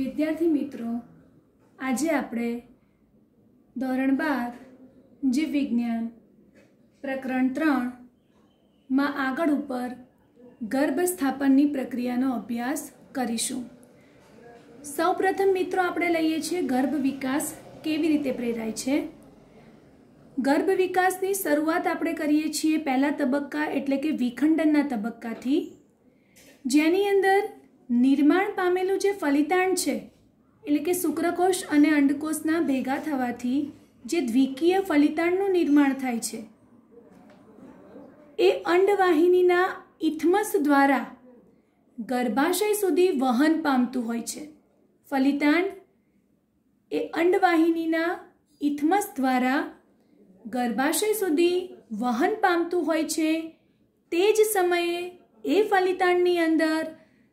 વિદ્યાર્થી મિત્રો આજે આપણે ધોરણ બાર જીવ વિજ્ઞાન પ્રકરણ ત્રણમાં આગળ ઉપર ગર્ભ સ્થાપનની પ્રક્રિયાનો અભ્યાસ કરીશું સૌપ્રથમ મિત્રો આપણે લઈએ છીએ ગર્ભ વિકાસ કેવી રીતે પ્રેરાય છે ગર્ભ વિકાસની શરૂઆત આપણે કરીએ છીએ પહેલા તબક્કા એટલે કે વિખંડનના તબક્કાથી જેની અંદર નિર્માણ પામેલું જે ફલિતાણ છે એટલે કે શુક્રકોષ અને અંડકોષના ભેગા થવાથી જે દ્વિકીય ફલિતાણનું નિર્માણ થાય છે એ અંડવાહિનીના ઇથમસ દ્વારા ગર્ભાશય સુધી વહન પામતું હોય છે ફલિતાંડ એ અંડવાહિનીના ઇથમસ દ્વારા ગર્ભાશય સુધી વહન પામતું હોય છે તે જ સમયે એ ફલિતાંડની અંદર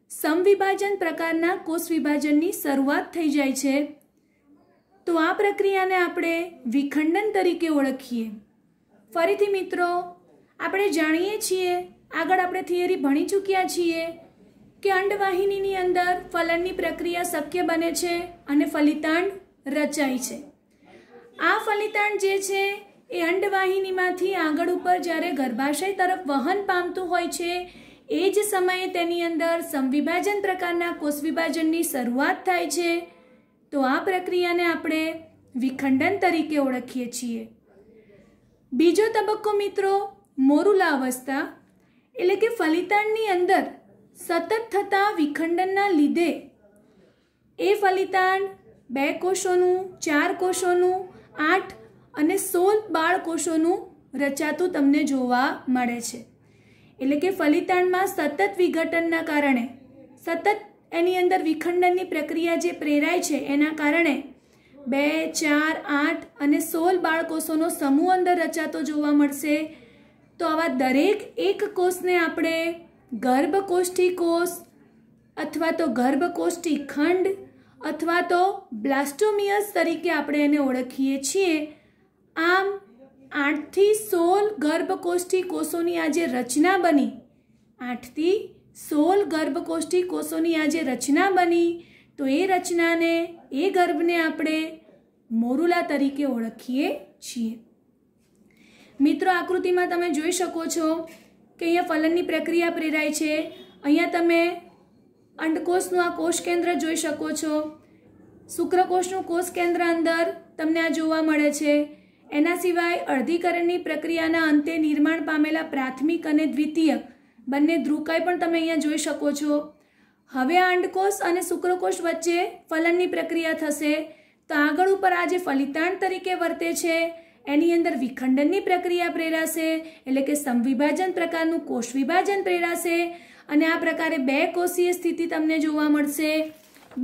સમવિભાજન પ્રકારના કોષ વિભાજનની શરૂઆત થઈ જાય છે તો આ પ્રક્રિયાને આપણે વિખંડન તરીકે ઓળખીએ ફરીથી મિત્રો આપણે જાણીએ છીએ આગળ આપણે થિયરી ભણી ચૂક્યા છીએ કે અંડવાહિનીની અંદર ફલનની પ્રક્રિયા શક્ય બને છે અને ફલિતાંડ રચાય છે આ ફલિતાંડ જે છે એ અંડવાહિનીમાંથી આગળ ઉપર જ્યારે ગર્ભાશય તરફ વહન પામતું હોય છે એ જ સમયે તેની અંદર સમવિભાજન પ્રકારના કોષ વિભાજનની શરૂઆત થાય છે તો આ પ્રક્રિયાને આપણે વિખંડન તરીકે ઓળખીએ છીએ બીજો તબક્કો મિત્રો મોરુલા અવસ્થા એટલે કે ફલિતાણની અંદર સતત થતા વિખંડનના લીધે એ ફલિતાણ બે કોષોનું ચાર કોષોનું આઠ અને સોળ બાળ કોષોનું રચાતું તમને જોવા મળે છે એટલે કે ફલિતાણમાં સતત વિઘટનના કારણે સતત એની અંદર વિખંડનની પ્રક્રિયા જે પ્રેરાય છે એના કારણે બે ચાર આઠ અને સોળ બાળકોષોનો સમૂહ અંદર રચાતો જોવા મળશે તો આવા દરેક એક કોષને આપણે ગર્ભકોષ્ઠી કોષ અથવા તો ગર્ભકોષ્ઠી ખંડ અથવા તો બ્લાસ્ટોમિયસ તરીકે આપણે એને ઓળખીએ છીએ આમ આઠથી સોળ ગર્ભકોષ્ઠી કોષોની આ જે રચના બની આઠથી સોળ ગર્ભકોષ્ઠી કોષોની આ જે રચના બની તો એ રચનાને એ ગર્ભને આપણે મોરુલા તરીકે ઓળખીએ છીએ મિત્રો આકૃતિમાં તમે જોઈ શકો છો કે અહીંયા ફલનની પ્રક્રિયા પ્રેરાય છે અહીંયા તમે અંડકોષનું આ કોષ કેન્દ્ર જોઈ શકો છો શુક્રકોષનું કોષ કેન્દ્ર અંદર તમને આ જોવા મળે છે એના સિવાય અર્ધીકરણની પ્રક્રિયાના અંતે નિર્માણ પામેલા પ્રાથમિક અને દ્વિતીય બંને ધ્રુકાય પણ તમે અહીંયા જોઈ શકો છો હવે આંડકોષ અને શુક્રકોષ વચ્ચે ફલનની પ્રક્રિયા થશે તો આગળ ઉપર આ જે ફલિતાંડ તરીકે વર્તે છે એની અંદર વિખંડનની પ્રક્રિયા પ્રેરાશે એટલે કે સમવિભાજન પ્રકારનું કોષ વિભાજન પ્રેરાશે અને આ પ્રકારે બે કોષીય સ્થિતિ તમને જોવા મળશે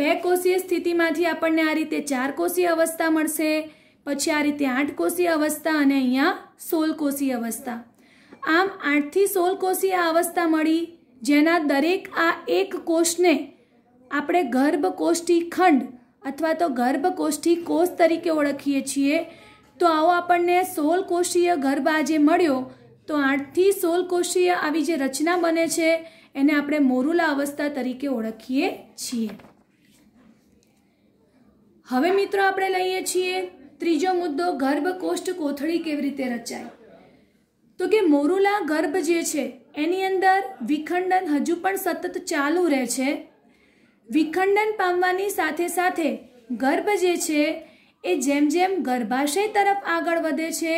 બે કોષીય સ્થિતિમાંથી આપણને આ રીતે ચાર કોષીય અવસ્થા મળશે પછી આ રીતે આઠ આઠકોષીય અવસ્થા અને અહીંયા સોલકોષીય અવસ્થા આમ આઠથી સોળ કોષીય અવસ્થા મળી જેના દરેક આ એક કોષને આપણે ગર્ભકોષ્ઠી ખંડ અથવા તો ગર્ભકોષ્ઠી કોષ તરીકે ઓળખીએ છીએ તો આવો આપણને સોળ કોષીય ગર્ભ આજે મળ્યો તો આઠથી સોળ કોષીય આવી જે રચના બને છે એને આપણે મોરુલા અવસ્થા તરીકે ઓળખીએ છીએ હવે મિત્રો આપણે લઈએ છીએ ત્રીજો મુદ્દો ગર્ભકોષ્ઠ કોથળી કેવી રીતે રચાય તો કે મોરુલા ગર્ભ જે છે એની અંદર વિખંડન હજુ પણ સતત ચાલુ રહે છે વિખંડન પામવાની સાથે સાથે ગર્ભ જે છે એ જેમ જેમ ગર્ભાશય તરફ આગળ વધે છે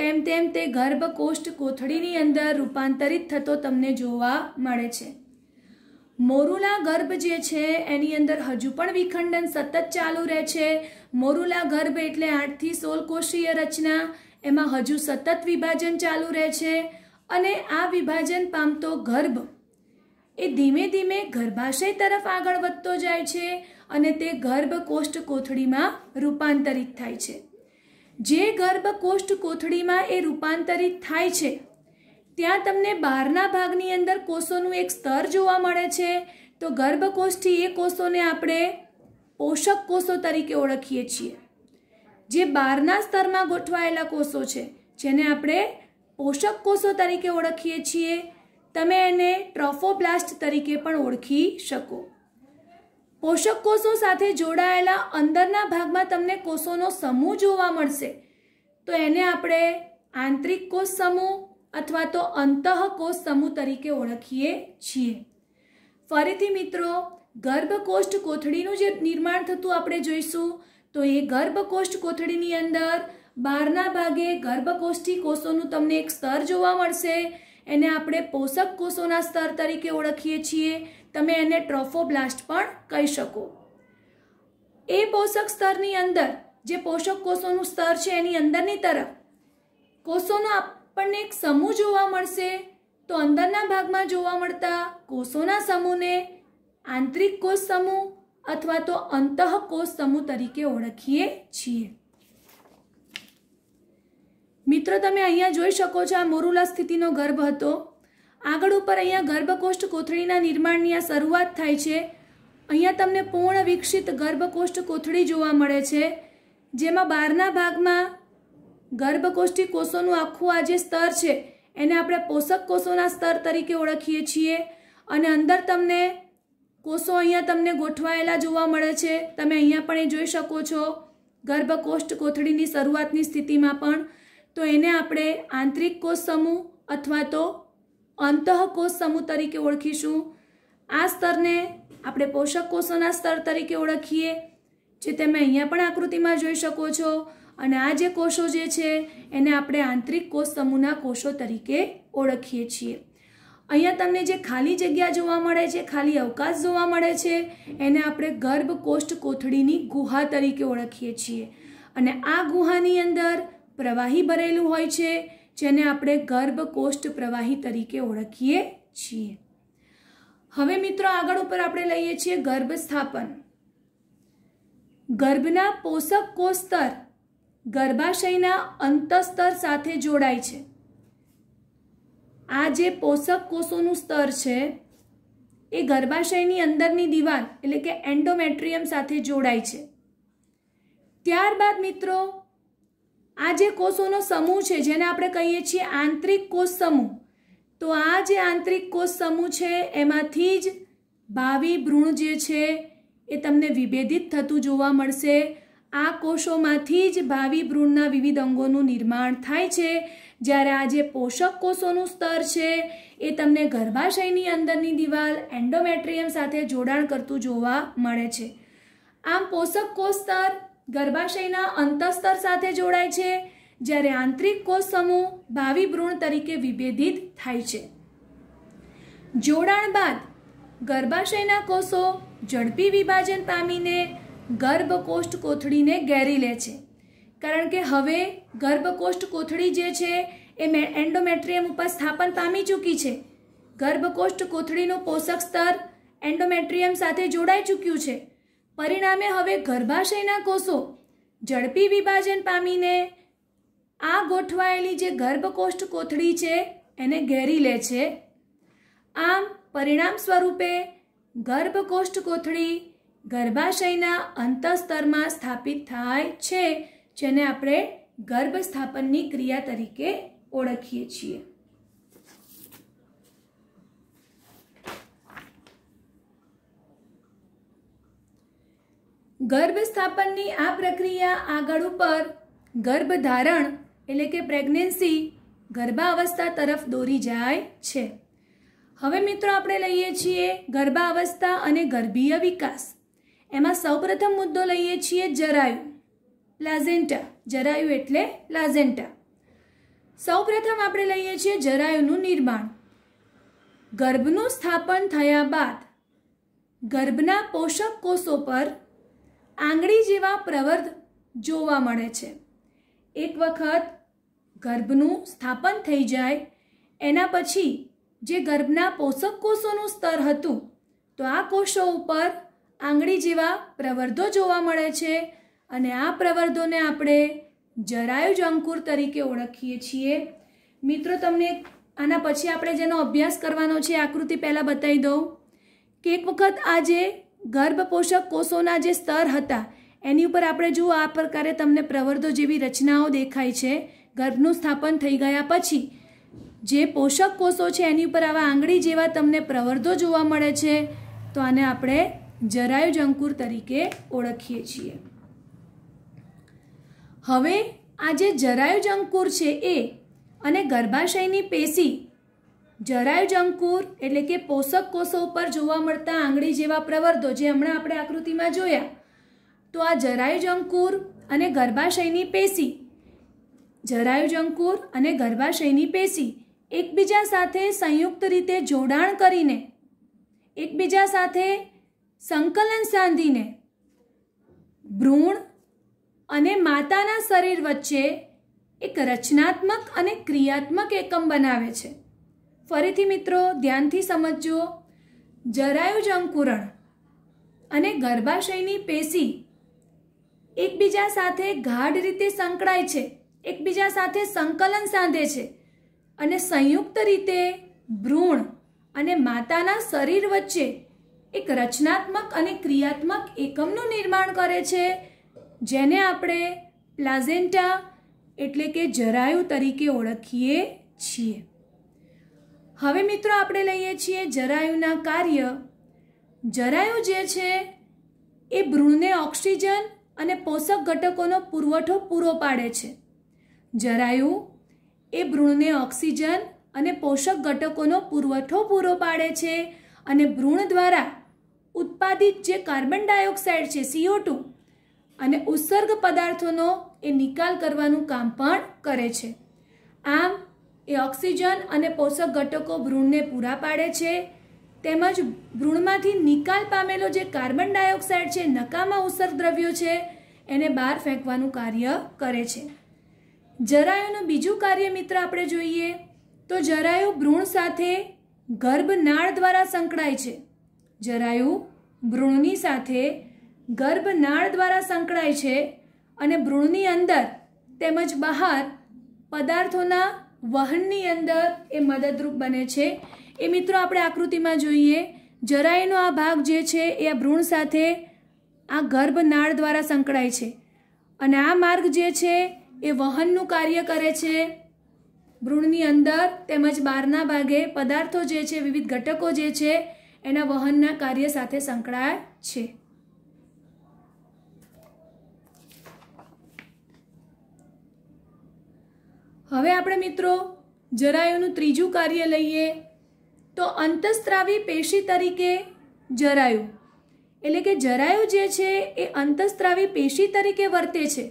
તેમ તેમ તે ગર્ભ કોષ્ઠ કોથળીની અંદર રૂપાંતરિત થતો તમને જોવા મળે છે મોરુલા ગર્ભ જે છે એની અંદર હજુ પણ વિખંડન સતત ચાલુ રહે છે મોરુલા ગર્ભ એટલે આઠથી સોળ કોષીય રચના એમાં હજુ સતત વિભાજન ચાલુ રહે છે અને આ વિભાજન પામતો ગર્ભ એ ધીમે ધીમે ગર્ભાશય તરફ આગળ વધતો જાય છે અને તે ગર્ભ કોષ્ઠ કોથળીમાં રૂપાંતરિત થાય છે જે ગર્ભ કોષ્ઠ કોથળીમાં એ રૂપાંતરિત થાય છે ત્યાં તમને બહારના ભાગની અંદર કોષોનું એક સ્તર જોવા મળે છે તો ગર્ભકોષથી એ કોષોને આપણે પોષક કોષો તરીકે ઓળખીએ છીએ જે બહારના સ્તરમાં ગોઠવાયેલા કોષો છે જેને આપણે પોષક કોષો તરીકે ઓળખીએ છીએ તમે એને ટ્રોફોપ્લાસ્ટ તરીકે પણ ઓળખી શકો પોષક કોષો સાથે જોડાયેલા અંદરના ભાગમાં તમને કોષોનો સમૂહ જોવા મળશે તો એને આપણે આંતરિક કોષ સમૂહ અથવા તો અંતઃકોષ સમૂહ તરીકે ઓળખીએ છીએ ફરીથી મિત્રો ગર્ભકોષ્ઠ કોથળીનું જે નિર્માણ થતું આપણે જોઈશું તો એ ગર્ભકોષ્ઠ કોથળીની અંદર બહારના ભાગે ગર્ભકોષ્ઠી કોષોનું તમને એક સ્તર જોવા મળશે એને આપણે પોષક કોષોના સ્તર તરીકે ઓળખીએ છીએ તમે એને ટ્રોફોબ્લાસ્ટ પણ કહી શકો એ પોષક સ્તરની અંદર જે પોષક કોષોનું સ્તર છે એની અંદરની તરફ કોષોનો આપણને એક સમૂહ જોવા મળશે તો અંદરના ભાગમાં જોવા મળતા કોષોના સમૂહને આંતરિક કોષ સમૂહ અથવા તો અંતઃકોષ સમૂહ તરીકે ઓળખીએ છીએ મિત્રો તમે અહીંયા જોઈ શકો છો આ મોરુલા સ્થિતિનો ગર્ભ હતો આગળ ઉપર અહીંયા ગર્ભકોષ્ઠ કોથળીના નિર્માણની આ શરૂઆત થાય છે અહીંયા તમને પૂર્ણ વિકસિત ગર્ભકોષ્ઠ કોથળી જોવા મળે છે જેમાં બહારના ભાગમાં ગર્ભકોષ્ઠી કોષોનું આખું આ જે સ્તર છે એને આપણે પોષક કોષોના સ્તર તરીકે ઓળખીએ છીએ અને અંદર તમને કોષો અહીંયા તમને ગોઠવાયેલા જોવા મળે છે તમે અહીંયા પણ એ જોઈ શકો છો ગર્ભકોષ્ઠ કોથળીની શરૂઆતની સ્થિતિમાં પણ તો એને આપણે આંતરિક કોષ સમૂહ અથવા તો અંતઃકોષ સમૂહ તરીકે ઓળખીશું આ સ્તરને આપણે પોષક કોષોના સ્તર તરીકે ઓળખીએ જે તમે અહીંયા પણ આકૃતિમાં જોઈ શકો છો અને આ જે કોષો જે છે એને આપણે આંતરિક કોષ સમૂહના કોષો તરીકે ઓળખીએ છીએ અહીંયા તમને જે ખાલી જગ્યા જોવા મળે છે ખાલી અવકાશ જોવા મળે છે એને આપણે ગર્ભ કોષ્ઠ કોથળીની ગુહા તરીકે ઓળખીએ છીએ અને આ ગુહાની અંદર પ્રવાહી ભરેલું હોય છે જેને આપણે ગર્ભ કોષ્ઠ પ્રવાહી તરીકે ઓળખીએ છીએ હવે મિત્રો આગળ ઉપર આપણે લઈએ છીએ ગર્ભ સ્થાપન ગર્ભના પોષક કોષ સ્તર ગર્ભાશયના અંતઃસ્તર સાથે જોડાય છે આ જે પોષક કોષોનું સ્તર છે એ ગર્ભાશયની અંદરની દિવાલ એટલે કે એન્ડોમેટ્રિયમ સાથે જોડાય છે ત્યારબાદ મિત્રો આ જે કોષોનો સમૂહ છે જેને આપણે કહીએ છીએ આંતરિક કોષ સમૂહ તો આ જે આંતરિક કોષ સમૂહ છે એમાંથી જ ભાવિ ભ્રૂણ જે છે એ તમને વિભેદિત થતું જોવા મળશે આ કોષોમાંથી જ ભાવિ ભ્રૂણના વિવિધ અંગોનું નિર્માણ થાય છે જ્યારે આ જે પોષક કોષોનું સ્તર છે એ તમને ગર્ભાશયની અંદરની દિવાલ એન્ડોમેટ્રિયમ સાથે જોડાણ કરતું જોવા મળે છે આમ પોષક કોષ સ્તર ગર્ભાશયના અંતઃસ્તર સાથે જોડાય છે જ્યારે આંતરિક કોષ સમૂહ ભાવિ ભ્રૂણ તરીકે વિભેદિત થાય છે જોડાણ બાદ ગર્ભાશયના કોષો ઝડપી વિભાજન પામીને ગર્ભકોષ્ઠ કોથળીને ઘેરી લે છે કારણ કે હવે ગર્ભકોષ્ઠ કોથળી જે છે એ એન્ડોમેટ્રિયમ ઉપર સ્થાપન પામી ચૂકી છે ગર્ભકોષ્ઠ કોથળીનું પોષક સ્તર એન્ડોમેટ્રિયમ સાથે જોડાઈ ચૂક્યું છે પરિણામે હવે ગર્ભાશયના કોષો ઝડપી વિભાજન પામીને આ ગોઠવાયેલી જે ગર્ભકોષ્ઠ કોથળી છે એને ઘેરી લે છે આમ પરિણામ સ્વરૂપે ગર્ભકોષ્ઠ કોથળી ગર્ભાશયના અંતઃસ્તરમાં સ્થાપિત થાય છે જેને આપણે ગર્ભ સ્થાપનની ક્રિયા તરીકે ઓળખીએ છીએ ગર્ભ સ્થાપનની આ પ્રક્રિયા આગળ ઉપર ગર્ભધારણ એટલે કે પ્રેગ્નન્સી ગર્ભાવસ્થા તરફ દોરી જાય છે હવે મિત્રો આપણે લઈએ છીએ ગર્ભાવસ્થા અને ગર્ભીય વિકાસ એમાં સૌપ્રથમ મુદ્દો લઈએ છીએ જરાયુ લાઝેન્ટા જરાયુ એટલે લાઝેન્ટા સૌપ્રથમ આપણે લઈએ છીએ જરાયુનું નિર્માણ ગર્ભનું સ્થાપન થયા બાદ ગર્ભના પોષક કોષો પર આંગળી જેવા પ્રવર્ત જોવા મળે છે એક વખત ગર્ભનું સ્થાપન થઈ જાય એના પછી જે ગર્ભના પોષક કોષોનું સ્તર હતું તો આ કોષો ઉપર આંગળી જેવા પ્રવર્ધો જોવા મળે છે અને આ પ્રવર્ધોને આપણે જરાયુજ અંકુર તરીકે ઓળખીએ છીએ મિત્રો તમને આના પછી આપણે જેનો અભ્યાસ કરવાનો છે આકૃતિ પહેલાં બતાવી દઉં કે એક વખત આ જે ગર્ભપોષક કોષોના જે સ્તર હતા એની ઉપર આપણે જુઓ આ પ્રકારે તમને પ્રવર્ધો જેવી રચનાઓ દેખાય છે ગર્ભનું સ્થાપન થઈ ગયા પછી જે પોષક કોષો છે એની ઉપર આવા આંગળી જેવા તમને પ્રવર્ધો જોવા મળે છે તો આને આપણે જરાયુજ અંકુર તરીકે ઓળખીએ છીએ હવે આ જે જરાયુજ અંકુર છે એ અને ગર્ભાશયની પેશી જરાયુજ અંકુર એટલે કે પોષક કોષો ઉપર જોવા મળતા આંગળી જેવા પ્રવર્તો જે હમણાં આપણે આકૃતિમાં જોયા તો આ જરાયુજ અંકુર અને ગર્ભાશયની પેશી જરાયુજ અંકુર અને ગર્ભાશયની પેશી એકબીજા સાથે સંયુક્ત રીતે જોડાણ કરીને એકબીજા સાથે સંકલન સાંધીને ભ્રૂણ અને માતાના શરીર વચ્ચે એક રચનાત્મક અને ક્રિયાત્મક એકમ બનાવે છે ફરીથી મિત્રો ધ્યાનથી સમજો જરાયુજ અંકુરણ અને ગર્ભાશયની પેશી એકબીજા સાથે ગાઢ રીતે સંકળાય છે એકબીજા સાથે સંકલન સાંધે છે અને સંયુક્ત રીતે ભ્રૂણ અને માતાના શરીર વચ્ચે એક રચનાત્મક અને ક્રિયાત્મક એકમનું નિર્માણ કરે છે જેને આપણે પ્લાઝેન્ટા એટલે કે જરાયુ તરીકે ઓળખીએ છીએ હવે મિત્રો આપણે લઈએ છીએ જરાયુના કાર્ય જરાયુ જે છે એ ભ્રૂણને ઓક્સિજન અને પોષક ઘટકોનો પુરવઠો પૂરો પાડે છે જરાયુ એ ભ્રૂણને ઓક્સિજન અને પોષક ઘટકોનો પુરવઠો પૂરો પાડે છે અને ભ્રૂણ દ્વારા ઉત્પાદિત જે કાર્બન ડાયોક્સાઇડ છે સીઓ ટુ અને ઉત્સર્ગ પદાર્થોનો એ નિકાલ કરવાનું કામ પણ કરે છે આમ એ ઓક્સિજન અને પોષક ઘટકો ભ્રૂણને પૂરા પાડે છે તેમજ ભ્રૂણમાંથી નિકાલ પામેલો જે કાર્બન ડાયોક્સાઇડ છે નકામા ઉત્સર્ગ દ્રવ્યો છે એને બહાર ફેંકવાનું કાર્ય કરે છે જરાયુનું બીજું કાર્ય મિત્ર આપણે જોઈએ તો જરાયુ ભ્રૂણ સાથે ગર્ભનાળ દ્વારા સંકળાય છે જરાયુ ભ્રૂણની સાથે ગર્ભનાળ દ્વારા સંકળાય છે અને ભ્રૂણની અંદર તેમજ બહાર પદાર્થોના વહનની અંદર એ મદદરૂપ બને છે એ મિત્રો આપણે આકૃતિમાં જોઈએ જરાયુનો આ ભાગ જે છે એ આ ભ્રૂણ સાથે આ ગર્ભનાળ દ્વારા સંકળાય છે અને આ માર્ગ જે છે એ વહનનું કાર્ય કરે છે ભ્રૂણની અંદર તેમજ બહારના ભાગે પદાર્થો જે છે વિવિધ ઘટકો જે છે એના વહનના કાર્ય સાથે સંકળાય છે હવે આપણે મિત્રો જરાયુનું ત્રીજું કાર્ય લઈએ તો અંતસ્ત્રાવી પેશી તરીકે જરાયુ એટલે કે જરાયુ જે છે એ અંતસ્ત્રાવી પેશી તરીકે વર્તે છે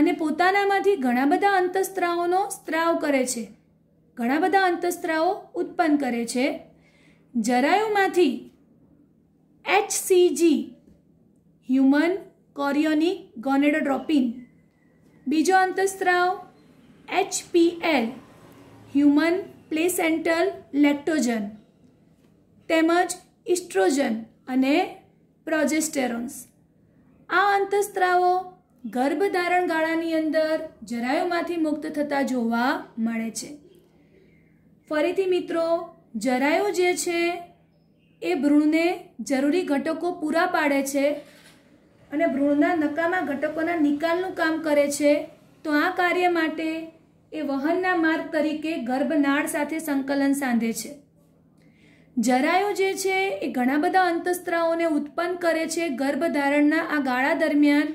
અને પોતાનામાંથી ઘણા બધા અંતસ્ત્રાવોનો સ્ત્રાવ કરે છે ઘણા બધા અંતસ્ત્રાવો ઉત્પન્ન કરે છે જરાયુમાંથી એચસીજી હ્યુમન કોરિયોનિક ગોનેડોડ્રોપિન બીજો અંતઃસ્ત્રાવ એચપીએલ હ્યુમન પ્લેસેન્ટલ લેક્ટોજન તેમજ ઇસ્ટ્રોજન અને પ્રોજેસ્ટેરોન્સ આ અંતઃસ્ત્રાવો ગર્ભધારણ ગાળાની અંદર જરાયુમાંથી મુક્ત થતા જોવા મળે છે ફરીથી મિત્રો જરાયુ જે છે એ ભ્રૂણને જરૂરી ઘટકો પૂરા પાડે છે અને ભ્રૂણના નકામા ઘટકોના નિકાલનું કામ કરે છે તો આ કાર્ય માટે એ વહનના માર્ગ તરીકે ગર્ભનાળ સાથે સંકલન સાંધે છે જરાયુ જે છે એ ઘણા બધા અંતસ્ત્રાઓને ઉત્પન્ન કરે છે ગર્ભધારણના આ ગાળા દરમિયાન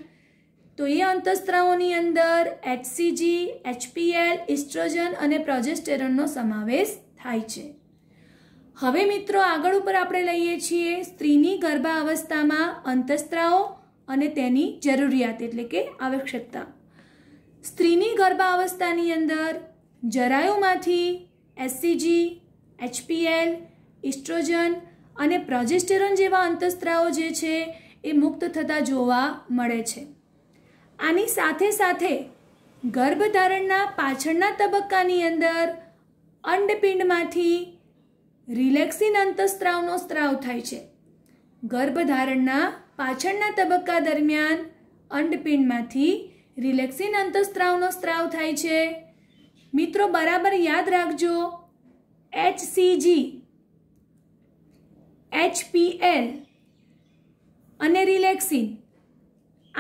તો એ અંતસ્ત્રાઓની અંદર એચસીજી એચપીએલ ઇસ્ટ્રોજન અને પ્રોજેસ્ટેરોનનો સમાવેશ થાય છે હવે મિત્રો આગળ ઉપર આપણે લઈએ છીએ સ્ત્રીની ગર્ભાવસ્થામાં અવસ્થામાં અંતસ્ત્રાઓ અને તેની જરૂરિયાત એટલે કે આવશ્યકતા સ્ત્રીની ગર્ભાવસ્થાની અંદર જરાયુમાંથી એસસીજી એચપીએલ ઇસ્ટ્રોજન અને પ્રોજેસ્ટેરોન જેવા અંતસ્ત્રાવો જે છે એ મુક્ત થતા જોવા મળે છે આની સાથે સાથે ગર્ભધારણના પાછળના તબક્કાની અંદર અંડપિંડમાંથી રિલેક્સિન અંતઃસ્ત્રાવનો સ્ત્રાવ થાય છે ગર્ભધારણના પાછળના તબક્કા દરમિયાન અંડપિંડમાંથી રિલેક્સિન અંતઃસ્ત્રાવનો સ્ત્રાવ થાય છે મિત્રો બરાબર યાદ રાખજો એચસીજી એચપીએલ અને રિલેક્સિન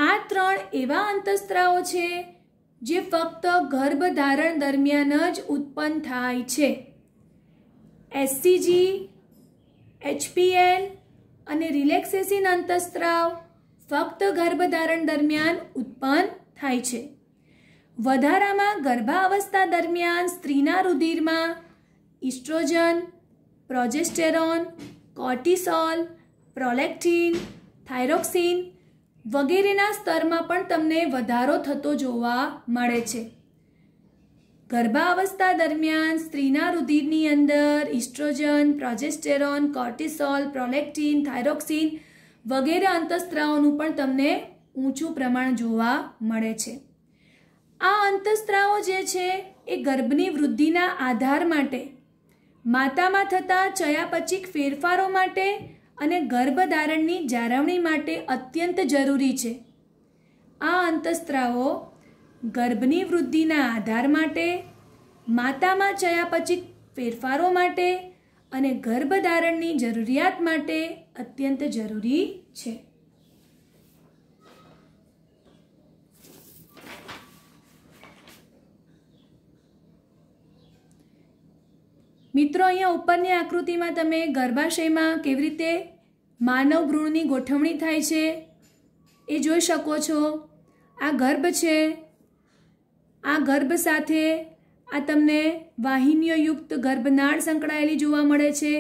આ ત્રણ એવા અંતઃસ્ત્રાવો છે જે ફક્ત ગર્ભધારણ દરમિયાન જ ઉત્પન્ન થાય છે એસસીજી એચપીએલ અને રિલેક્સેસિન અંતસ્ત્રાવ ફક્ત ગર્ભધારણ દરમિયાન ઉત્પન્ન થાય છે વધારામાં ગર્ભાવસ્થા દરમિયાન સ્ત્રીના રુધિરમાં oestrogen progesterone cortisol prolactin thyroxine વગેરેના સ્તરમાં પણ તમને વધારો થતો જોવા મળે છે ગર્ભાવસ્થા દરમિયાન સ્ત્રીના રુધિરની અંદર oestrogen progesterone cortisol prolactin thyroxine વગેરે અંતઃસ્ત્રાવોનું પણ તમને ઊંચું પ્રમાણ જોવા મળે છે આ અંતસ્ત્રાવો જે છે એ ગર્ભની વૃદ્ધિના આધાર માટે માતામાં થતા ચયાપચિક ફેરફારો માટે અને ગર્ભધારણની જાળવણી માટે અત્યંત જરૂરી છે આ અંતઃસ્ત્રાવો ગર્ભની વૃદ્ધિના આધાર માટે માતામાં ચયાપચિત ફેરફારો માટે અને ગર્ભધારણની જરૂરિયાત માટે અત્યંત જરૂરી છે મિત્રો અહીંયા ઉપરની આકૃતિમાં તમે ગર્ભાશયમાં કેવી રીતે માનવ ભ્રૂણની ગોઠવણી થાય છે એ જોઈ શકો છો આ ગર્ભ છે આ ગર્ભ સાથે આ તમને વાહિનીયુક્ત ગર્ભનાળ સંકળાયેલી જોવા મળે છે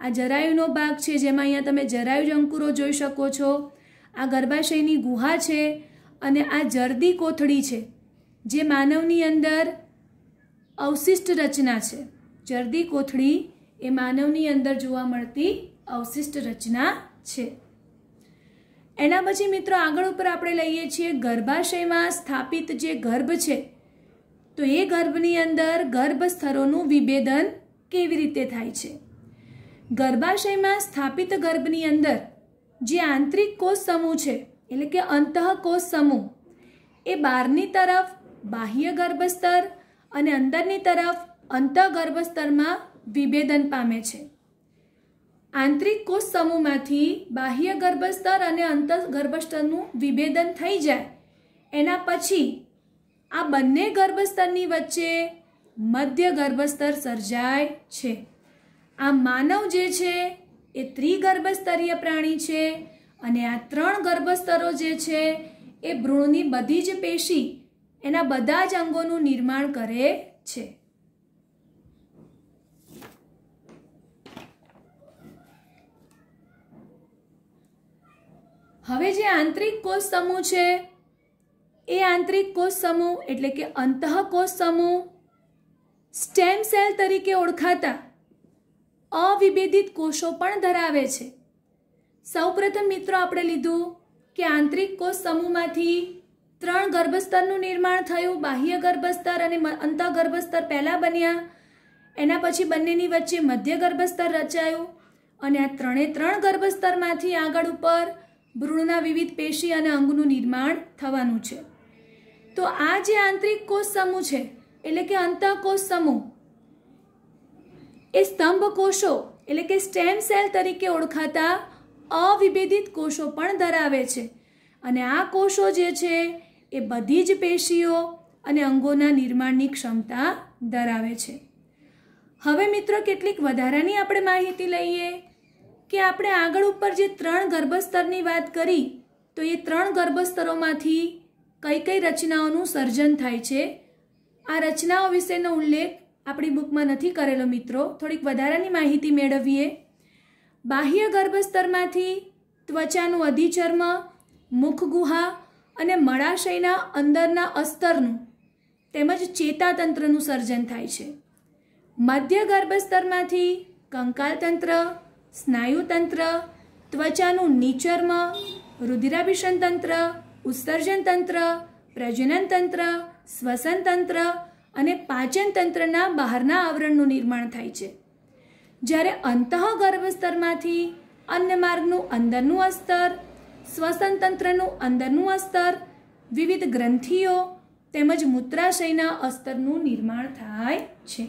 આ જરાયુનો ભાગ છે જેમાં અહીંયા તમે જરાયુ અંકુરો જોઈ શકો છો આ ગર્ભાશયની ગુહા છે અને આ જરદી કોથળી છે જે માનવની અંદર અવશિષ્ટ રચના છે જરદી કોથળી એ માનવની અંદર જોવા મળતી અવશિષ્ટ રચના છે એના પછી મિત્રો આગળ ઉપર આપણે લઈએ છીએ ગર્ભાશયમાં સ્થાપિત જે ગર્ભ છે તો એ ગર્ભની અંદર ગર્ભસ્તરોનું વિભેદન કેવી રીતે થાય છે ગર્ભાશયમાં સ્થાપિત ગર્ભની અંદર જે આંતરિક કોષ સમૂહ છે એટલે કે અંતઃકોષ સમૂહ એ બહારની તરફ બાહ્ય ગર્ભસ્તર અને અંદરની તરફ અંતઃગર્ભસ્તરમાં વિભેદન પામે છે આંતરિક કોષ સમૂહમાંથી બાહ્ય ગર્ભસ્તર અને અંતઃ ગર્ભસ્તરનું વિભેદન થઈ જાય એના પછી આ બંને ગર્ભસ્તરની વચ્ચે મધ્ય ગર્ભસ્તર સર્જાય છે આ માનવ જે છે એ ત્રિગર્ભસ્તરીય પ્રાણી છે અને આ ત્રણ ગર્ભસ્તરો જે છે એ ભ્રૂણની બધી જ પેશી એના બધા જ અંગોનું નિર્માણ કરે છે હવે જે આંતરિક કોષ સમૂહ છે એ આંતરિક કોષ સમૂહ એટલે કે અંતઃકોષ સમૂહ સ્ટેમ સેલ તરીકે ઓળખાતા અવિભેદિત કોષો પણ ધરાવે છે સૌપ્રથમ મિત્રો આપણે લીધું કે આંતરિક કોષ સમૂહમાંથી ત્રણ ગર્ભસ્તરનું નિર્માણ થયું બાહ્ય ગર્ભસ્તર અને અંતઃગર્ભસ્તર પહેલાં બન્યા એના પછી બંનેની વચ્ચે મધ્ય ગર્ભસ્તર રચાયું અને આ ત્રણે ત્રણ ગર્ભસ્તરમાંથી આગળ ઉપર ભ્રૂણના વિવિધ પેશી અને અંગનું નિર્માણ થવાનું છે તો આ જે આંતરિક કોષ સમૂહ છે એટલે કે કોષ સમૂહ એ સ્તંભ કોષો એટલે કે સ્ટેમ સેલ તરીકે ઓળખાતા અવિભેદિત કોષો પણ ધરાવે છે અને આ કોષો જે છે એ બધી જ પેશીઓ અને અંગોના નિર્માણની ક્ષમતા ધરાવે છે હવે મિત્રો કેટલીક વધારાની આપણે માહિતી લઈએ કે આપણે આગળ ઉપર જે ત્રણ ગર્ભસ્તરની વાત કરી તો એ ત્રણ ગર્ભસ્તરોમાંથી કઈ કઈ રચનાઓનું સર્જન થાય છે આ રચનાઓ વિશેનો ઉલ્લેખ આપણી બુકમાં નથી કરેલો મિત્રો થોડીક વધારાની માહિતી મેળવીએ બાહ્ય ગર્ભસ્તરમાંથી ત્વચાનું અધિચર્મ મુખગુહા અને મળાશયના અંદરના અસ્તરનું તેમજ ચેતાતંત્રનું સર્જન થાય છે મધ્ય ગર્ભસ્તરમાંથી કંકાલતંત્ર સ્નાયુતંત્ર ત્વચાનું નિચર્મ રુધિરાભિષણ તંત્ર ઉત્સર્જન તંત્ર પ્રજનન તંત્ર શ્વસન તંત્ર અને પાચન તંત્રના બહારના આવરણનું નિર્માણ થાય છે જ્યારે અંતઃગર્ભ સ્તરમાંથી અન્ન માર્ગનું અંદરનું અસ્તર શ્વસન તંત્રનું અંદરનું અસ્તર વિવિધ ગ્રંથિઓ તેમજ મૂત્રાશયના અસ્તરનું નિર્માણ થાય છે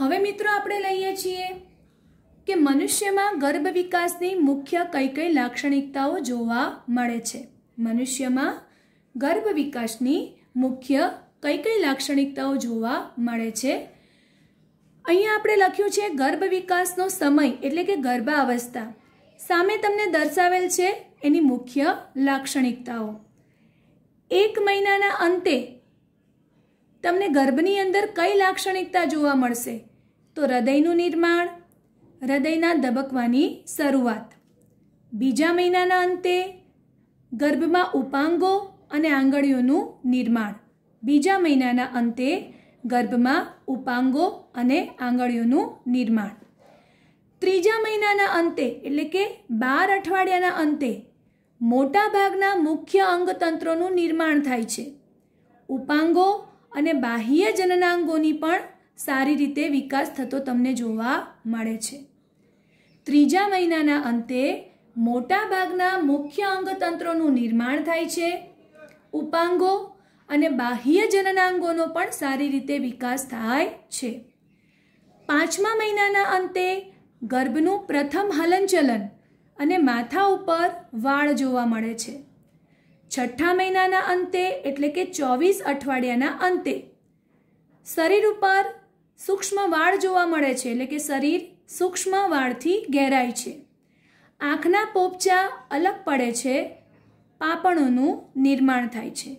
હવે મિત્રો આપણે લઈએ છીએ કે મનુષ્યમાં ગર્ભ વિકાસની મુખ્ય કઈ કઈ લાક્ષણિકતાઓ જોવા મળે છે મનુષ્યમાં ગર્ભ વિકાસની મુખ્ય કઈ કઈ લાક્ષણિકતાઓ જોવા મળે છે અહીંયા આપણે લખ્યું છે ગર્ભ વિકાસનો સમય એટલે કે ગર્ભાવસ્થા સામે તમને દર્શાવેલ છે એની મુખ્ય લાક્ષણિકતાઓ એક મહિનાના અંતે તમને ગર્ભની અંદર કઈ લાક્ષણિકતા જોવા મળશે તો હૃદયનું નિર્માણ હૃદયના ધબકવાની શરૂઆત બીજા મહિનાના અંતે ગર્ભમાં ઉપાંગો અને આંગળીઓનું નિર્માણ બીજા મહિનાના અંતે ગર્ભમાં ઉપાંગો અને આંગળીઓનું નિર્માણ ત્રીજા મહિનાના અંતે એટલે કે બાર અઠવાડિયાના અંતે મોટાભાગના મુખ્ય અંગતંત્રોનું નિર્માણ થાય છે ઉપાંગો અને બાહ્ય જનનાંગોની પણ સારી રીતે વિકાસ થતો તમને જોવા મળે છે ત્રીજા મહિનાના અંતે મોટાભાગના મુખ્ય અંગતંત્રોનું નિર્માણ થાય છે ઉપાંગો અને બાહ્ય જનનાંગોનો પણ સારી રીતે વિકાસ થાય છે પાંચમા મહિનાના અંતે ગર્ભનું પ્રથમ હલનચલન અને માથા ઉપર વાળ જોવા મળે છે છઠ્ઠા મહિનાના અંતે એટલે કે ચોવીસ અઠવાડિયાના અંતે શરીર ઉપર સૂક્ષ્મ વાળ જોવા મળે છે એટલે કે શરીર સૂક્ષ્મ વાળથી ઘેરાય છે આંખના પોપચા અલગ પડે છે પાપણોનું નિર્માણ થાય છે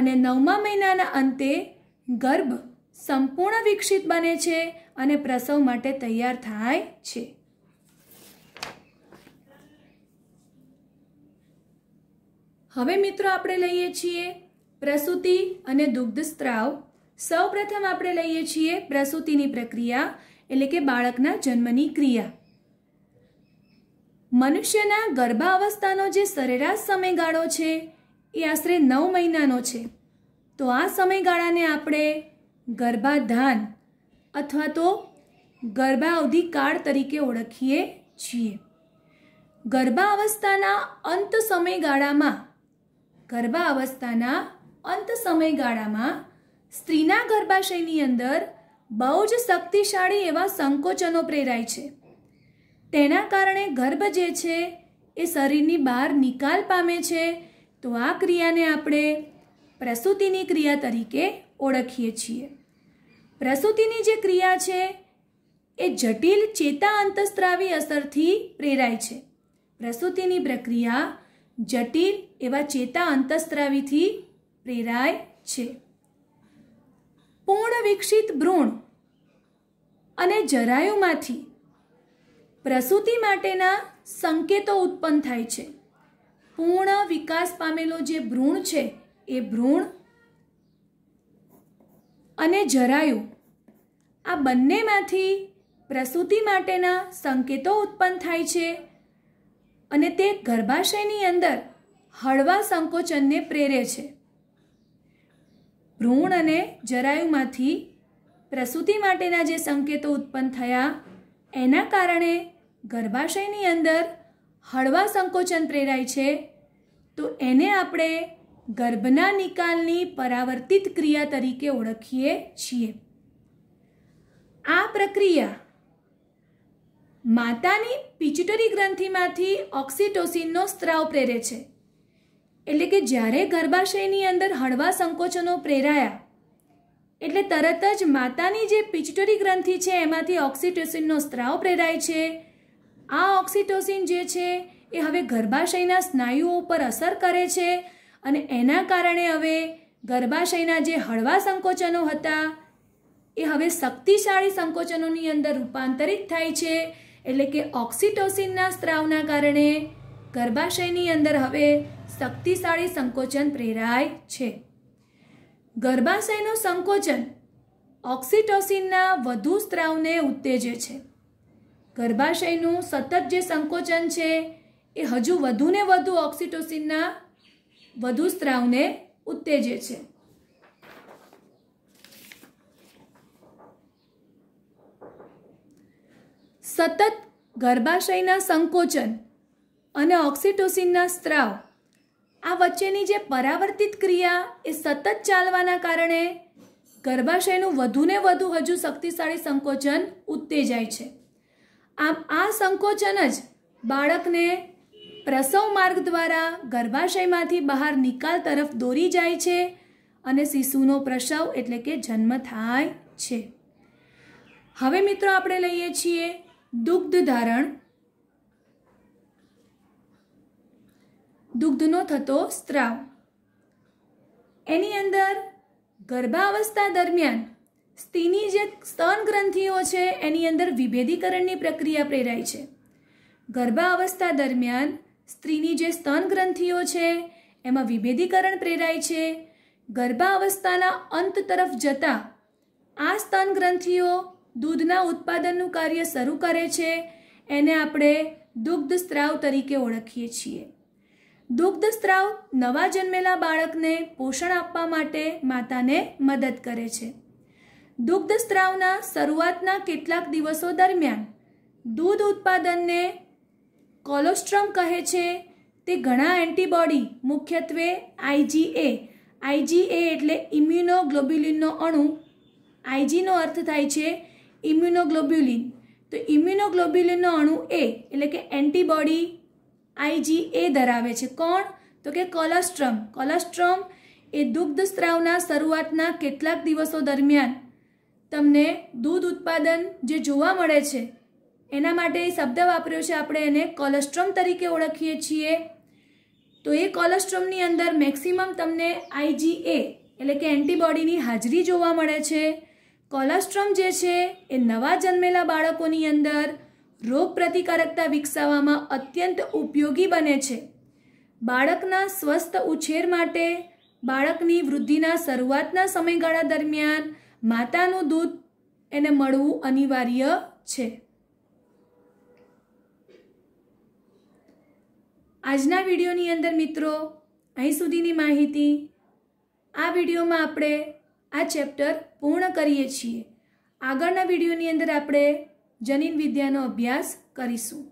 અને નવમા મહિનાના અંતે ગર્ભ સંપૂર્ણ વિકસિત બને છે અને પ્રસવ માટે તૈયાર થાય છે હવે મિત્રો આપણે લઈએ છીએ પ્રસૂતિ અને દુગ્ધસ્ત્રાવ સૌ પ્રથમ આપણે લઈએ છીએ પ્રસૂતિની પ્રક્રિયા એટલે કે બાળકના જન્મની ક્રિયા મનુષ્યના ગર્ભાવસ્થાનો જે સરેરાશ સમયગાળો છે એ આશરે નવ મહિનાનો છે તો આ સમયગાળાને આપણે ગર્ભાધાન અથવા તો ગર્ભાવધિ કાળ તરીકે ઓળખીએ છીએ ગર્ભાવસ્થાના અંત સમયગાળામાં ગર્ભા અવસ્થાના અંત સમયગાળામાં સ્ત્રીના ગર્ભાશયની અંદર બહુ જ શક્તિશાળી એવા સંકોચનો પ્રેરાય છે તેના કારણે ગર્ભ જે છે એ શરીરની બહાર નિકાલ પામે છે તો આ ક્રિયાને આપણે પ્રસૂતિની ક્રિયા તરીકે ઓળખીએ છીએ પ્રસૂતિની જે ક્રિયા છે એ જટિલ ચેતા અંતસ્ત્રાવી અસરથી પ્રેરાય છે પ્રસૂતિની પ્રક્રિયા જટિલ એવા ચેતા અંતસ્ત્રાવીથી પ્રેરાય છે પૂર્ણ વિકસિત ભ્રૂણ અને જરાયુમાંથી પ્રસૂતિ માટેના સંકેતો ઉત્પન્ન થાય છે પૂર્ણ વિકાસ પામેલો જે ભ્રૂણ છે એ ભ્રૂણ અને જરાયુ આ બંનેમાંથી પ્રસૂતિ માટેના સંકેતો ઉત્પન્ન થાય છે અને તે ગર્ભાશયની અંદર હળવા સંકોચનને પ્રેરે છે ભ્રૂણ અને જરાયુમાંથી પ્રસૂતિ માટેના જે સંકેતો ઉત્પન્ન થયા એના કારણે ગર્ભાશયની અંદર હળવા સંકોચન પ્રેરાય છે તો એને આપણે ગર્ભના નિકાલની પરાવર્તિત ક્રિયા તરીકે ઓળખીએ છીએ આ પ્રક્રિયા માતાની પિચ્યુટરી ગ્રંથિમાંથી ઓક્સિટોસિનનો સ્ત્રાવ પ્રેરે છે એટલે કે જ્યારે ગર્ભાશયની અંદર હળવા સંકોચનો પ્રેરાયા એટલે તરત જ માતાની જે પિચ્યુટરી ગ્રંથિ છે એમાંથી ઓક્સિટોસિનનો સ્ત્રાવ પ્રેરાય છે આ ઓક્સિટોસિન જે છે એ હવે ગર્ભાશયના સ્નાયુઓ પર અસર કરે છે અને એના કારણે હવે ગર્ભાશયના જે હળવા સંકોચનો હતા એ હવે શક્તિશાળી સંકોચનોની અંદર રૂપાંતરિત થાય છે એટલે કે ઓક્સિટોસિનના સ્ત્રાવના કારણે ગર્ભાશયની અંદર હવે શક્તિશાળી સંકોચન પ્રેરાય છે ગર્ભાશયનું સંકોચન ઓક્સિટોસિનના વધુ સ્ત્રાવને ઉત્તેજે છે ગર્ભાશયનું સતત જે સંકોચન છે એ હજુ વધુને વધુ ઓક્સિટોસિનના વધુ સ્ત્રાવને ઉત્તેજે છે સતત ગર્ભાશયના સંકોચન અને ઓક્સિટોસિનના સ્ત્રાવ આ વચ્ચેની જે પરાવર્તિત ક્રિયા એ સતત ચાલવાના કારણે ગર્ભાશયનું વધુને વધુ હજુ શક્તિશાળી સંકોચન ઉત્તેજાય છે આમ આ સંકોચન જ બાળકને પ્રસવ માર્ગ દ્વારા ગર્ભાશયમાંથી બહાર નિકાલ તરફ દોરી જાય છે અને શિશુનો પ્રસવ એટલે કે જન્મ થાય છે હવે મિત્રો આપણે લઈએ છીએ દુગ્ધ ધારણ દુગ્ધનો થતો સ્ત્રાવ એની અંદર ગર્ભાવસ્થા દરમિયાન સ્ત્રીની જે સ્તન ગ્રંથિઓ છે એની અંદર વિભેદીકરણની પ્રક્રિયા પ્રેરાય છે ગર્ભાવસ્થા દરમિયાન સ્ત્રીની જે સ્તન ગ્રંથિઓ છે એમાં વિભેદીકરણ પ્રેરાય છે ગર્ભાવસ્થાના અંત તરફ જતાં આ સ્તન ગ્રંથિઓ દૂધના ઉત્પાદનનું કાર્ય શરૂ કરે છે એને આપણે દુગ્ધ સ્ત્રાવ તરીકે ઓળખીએ છીએ દુગ્ધ સ્ત્રાવ નવા જન્મેલા બાળકને પોષણ આપવા માટે માતાને મદદ કરે છે દુગ્ધ સ્ત્રાવના શરૂઆતના કેટલાક દિવસો દરમિયાન દૂધ ઉત્પાદનને કોલોસ્ટ્રમ કહે છે તે ઘણા એન્ટીબોડી મુખ્યત્વે આઈજીએ આઈજીએ એટલે ઇમ્યુનોગ્લોબ્યુલિનનો અણુ આઈજીનો અર્થ થાય છે ઇમ્યુનોગ્લોબ્યુલિન તો ઇમ્યુનોગ્લોબ્યુલિનનો અણુ એ એટલે કે એન્ટીબોડી આઈજી એ ધરાવે છે કોણ તો કે કોલેસ્ટ્રમ કોલેસ્ટ્રમ એ દુગ્ધ સ્ત્રાવના શરૂઆતના કેટલાક દિવસો દરમિયાન તમને દૂધ ઉત્પાદન જે જોવા મળે છે એના માટે એ શબ્દ વાપર્યો છે આપણે એને કોલેસ્ટ્રમ તરીકે ઓળખીએ છીએ તો એ કોલેસ્ટ્રમની અંદર મેક્સિમમ તમને આઈજી એ એટલે કે એન્ટીબોડીની હાજરી જોવા મળે છે કોલેસ્ટ્રોમ જે છે એ નવા જન્મેલા બાળકોની અંદર રોગ પ્રતિકારકતા વિકસાવવામાં અત્યંત ઉપયોગી બને છે બાળકના સ્વસ્થ ઉછેર માટે બાળકની વૃદ્ધિના શરૂઆતના સમયગાળા દરમિયાન માતાનું દૂધ એને મળવું અનિવાર્ય છે આજના વિડીયોની અંદર મિત્રો અહીં સુધીની માહિતી આ વિડીયોમાં આપણે આ ચેપ્ટર પૂર્ણ કરીએ છીએ આગળના વિડીયોની અંદર આપણે જનીન વિદ્યાનો અભ્યાસ કરીશું